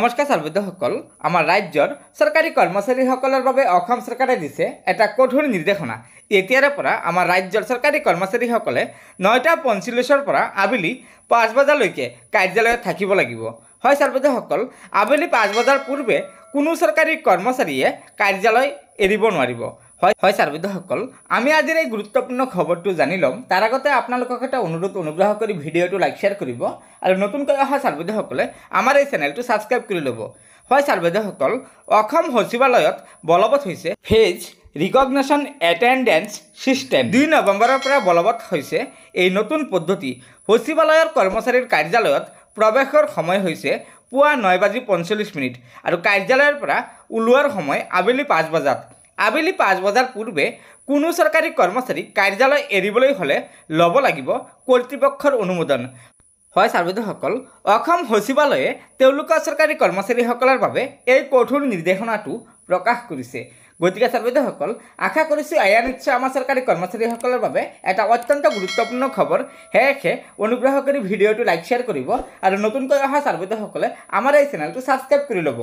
নমস্কাৰ চাৰ্বিদ্যসকল আমাৰ ৰাজ্যৰ চৰকাৰী কৰ্মচাৰীসকলৰ বাবে অসম চৰকাৰে দিছে এটা কঠোৰ নিৰ্দেশনা এতিয়াৰে পৰা আমাৰ ৰাজ্যৰ চৰকাৰী কৰ্মচাৰীসকলে নটা পঞ্চল্লিছৰ পৰা আবেলি পাঁচ বজালৈকে কাৰ্যালয়ত থাকিব লাগিব হয় চাৰ্বিদ্যসকল আবেলি পাঁচ বজাৰ পূৰ্বে কোনো চৰকাৰী কৰ্মচাৰীয়ে কাৰ্যালয় এৰিব নোৱাৰিব হয় হয় ছাৰ বৈদ্যসকল আমি আজিৰ এই গুৰুত্বপূৰ্ণ খবৰটো জানি ল'ম তাৰ আগতে আপোনালোকক এটা অনুৰোধ অনুগ্ৰহ কৰি ভিডিঅ'টো লাইক শ্বেয়াৰ কৰিব আৰু নতুনকৈ অহা ছাৰ্বৈদ্যসকলে আমাৰ এই চেনেলটো ছাবস্ক্ৰাইব কৰি ল'ব হয় ছাৰ্বৈদ্যসকল অসম সচিবালয়ত বলবৎ হৈছে ফেজ ৰিকগনেশ্যন এটেণ্ডেঞ্চ ছিষ্টেম দুই নৱেম্বৰৰ পৰা বলবৎ হৈছে এই নতুন পদ্ধতি সচিবালয়ৰ কৰ্মচাৰীৰ কাৰ্যালয়ত প্ৰৱেশৰ সময় হৈছে পুৱা ন বাজি পঞ্চল্লিছ মিনিট আৰু কাৰ্যালয়ৰ পৰা ওলোৱাৰ সময় আবেলি পাঁচ বজাত আবেলি পাঁচ বজার পূর্বে কোনো সরকারি কর্মচারী কার্যালয় এরবলে হলে লব লাগিব কর্তৃপক্ষর অনুমোদন হয় সার্বিদ সকল অসম সচিবালয়ে তেওঁলোক সরকারি কর্মচারীসকলের বাবে এই কঠোর নির্দেশনাটো প্রকাশ করেছে গতিকে সার্বিদ সকল আশা করছো এয়া নিশ্চয় আমার সরকারি কর্মচারীসকলের বাবে এটা অত্যন্ত গুরুত্বপূর্ণ খবর হেয়েখে অনুগ্রহ করে ভিডিওটি লাইক শেয়ার করব আর নতুনক অহা সার্বিদ সকলে আমার এই চ্যানেলটি সাবস্ক্রাইব করে লব